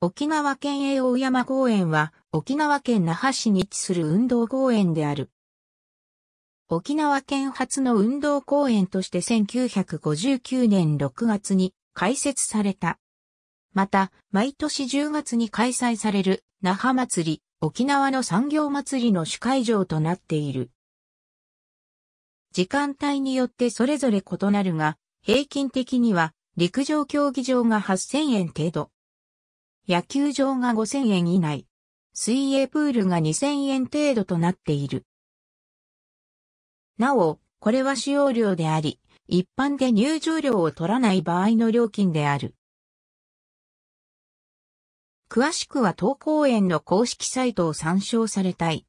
沖縄県営大山公園は沖縄県那覇市に位置する運動公園である。沖縄県初の運動公園として1959年6月に開設された。また、毎年10月に開催される那覇祭り、沖縄の産業祭りの主会場となっている。時間帯によってそれぞれ異なるが、平均的には陸上競技場が8000円程度。野球場が5000円以内、水泳プールが2000円程度となっている。なお、これは使用料であり、一般で入場料を取らない場合の料金である。詳しくは東公園の公式サイトを参照されたい。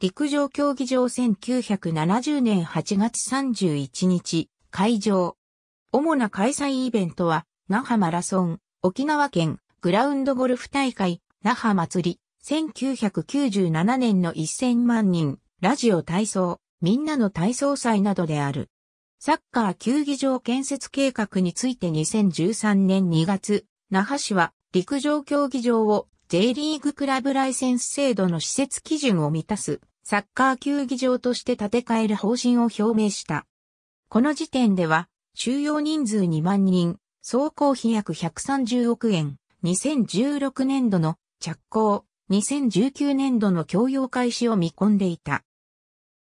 陸上競技場1970年8月31日、会場。主な開催イベントは、那覇マラソン、沖縄県グラウンドゴルフ大会、那覇祭り、1997年の1000万人、ラジオ体操、みんなの体操祭などである。サッカー球技場建設計画について2013年2月、那覇市は陸上競技場を J リーグクラブライセンス制度の施設基準を満たすサッカー球技場として建て替える方針を表明した。この時点では収容人数2万人、総工費約130億円、2016年度の着工、2019年度の供用開始を見込んでいた。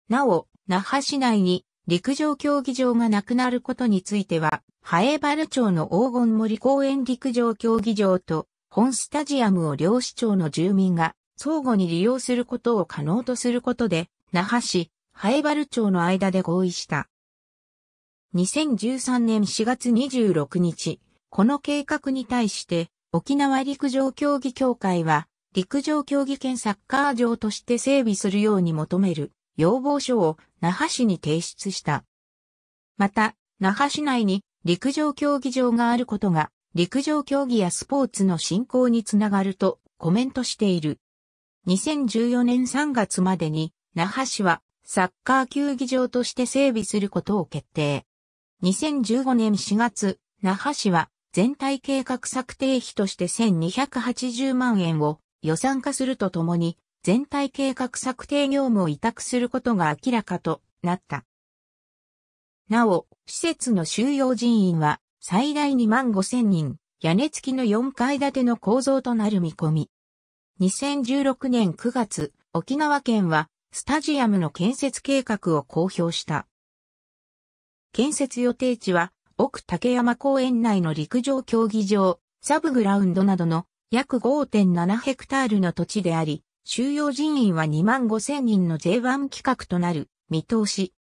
なお、那覇市内に陸上競技場がなくなることについては、ハエバル町の黄金森公園陸上競技場と本スタジアムを両市町の住民が相互に利用することを可能とすることで、那覇市、ハエバル町の間で合意した。2013年4月26日、この計画に対して沖縄陸上競技協会は、陸上競技兼サッカー場として整備するように求める要望書を那覇市に提出した。また、那覇市内に陸上競技場があることが、陸上競技やスポーツの振興につながるとコメントしている。2014年3月までに、那覇市はサッカー球技場として整備することを決定。2015年4月、那覇市は全体計画策定費として1280万円を予算化するとともに、全体計画策定業務を委託することが明らかとなった。なお、施設の収容人員は最大2万5千人、屋根付きの4階建ての構造となる見込み。2016年9月、沖縄県はスタジアムの建設計画を公表した。建設予定地は奥竹山公園内の陸上競技場、サブグラウンドなどの約5.7ヘクタールの土地であり、収容人員は2万5千人の J1 企画となる見通し。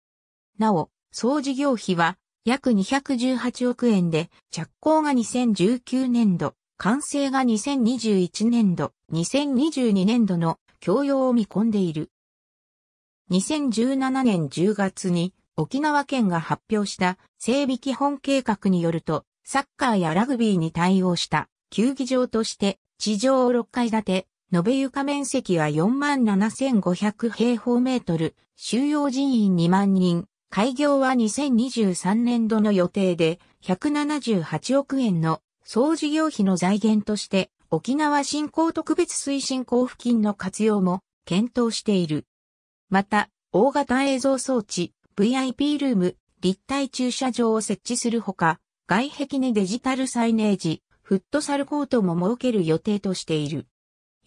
なお、総事業費は約218億円で、着工が2019年度、完成が2021年度、2022年度の供用を見込んでいる。2017年10月に沖縄県が発表した整備基本計画によると、サッカーやラグビーに対応した球技場として地上6階建て、延べ床面積は47,500平方メートル、収容人員2万人、開業は2023年度の予定で178億円の総事業費の財源として沖縄振興特別推進交付金の活用も検討している。また、大型映像装置、VIP ルーム、立体駐車場を設置するほか、外壁にデジタルサイネージ、フットサルコートも設ける予定としている。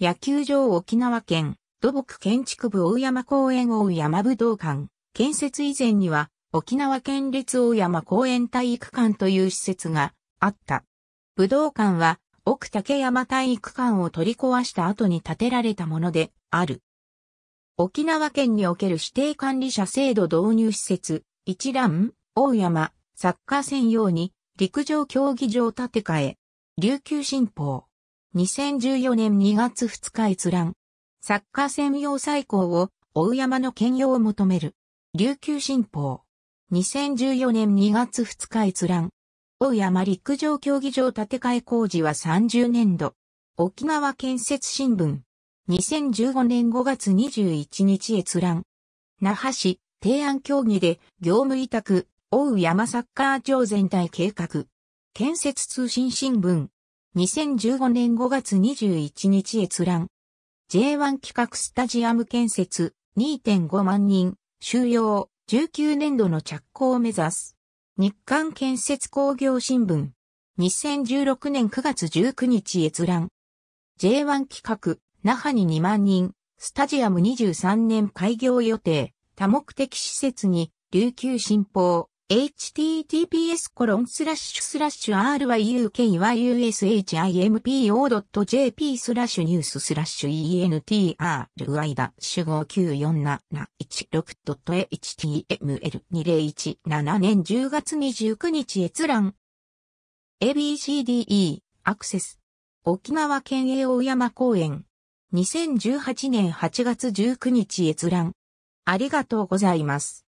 野球場沖縄県、土木建築部大山公園大山武道館、建設以前には、沖縄県立大山公園体育館という施設があった。武道館は、奥竹山体育館を取り壊した後に建てられたものである。沖縄県における指定管理者制度導入施設、一覧、大山、サッカー専用に、陸上競技場建て替え、琉球新報。2014年2月2日閲覧。サッカー専用再高を、大山の兼用を求める。琉球新報。2014年2月2日閲覧。大山陸上競技場建て替え工事は30年度。沖縄建設新聞。2015年5月21日閲覧。那覇市、提案協議で業務委託、大山サッカー場全体計画。建設通信新聞。2015年5月21日閲覧。J1 企画スタジアム建設2.5万人収容19年度の着工を目指す。日韓建設工業新聞。2016年9月19日閲覧。J1 企画那覇に2万人、スタジアム23年開業予定、多目的施設に、琉球新報、https コロンスラッシュスラッシュ ryukyushimpo.jp スラッシュニューススラッシュ entry ダ5 9 4 7 1 6 h t m l 2 0 1 7年10月29日閲覧 ABCDE アクセス沖縄県栄大山公園2018年8月19日閲覧。ありがとうございます。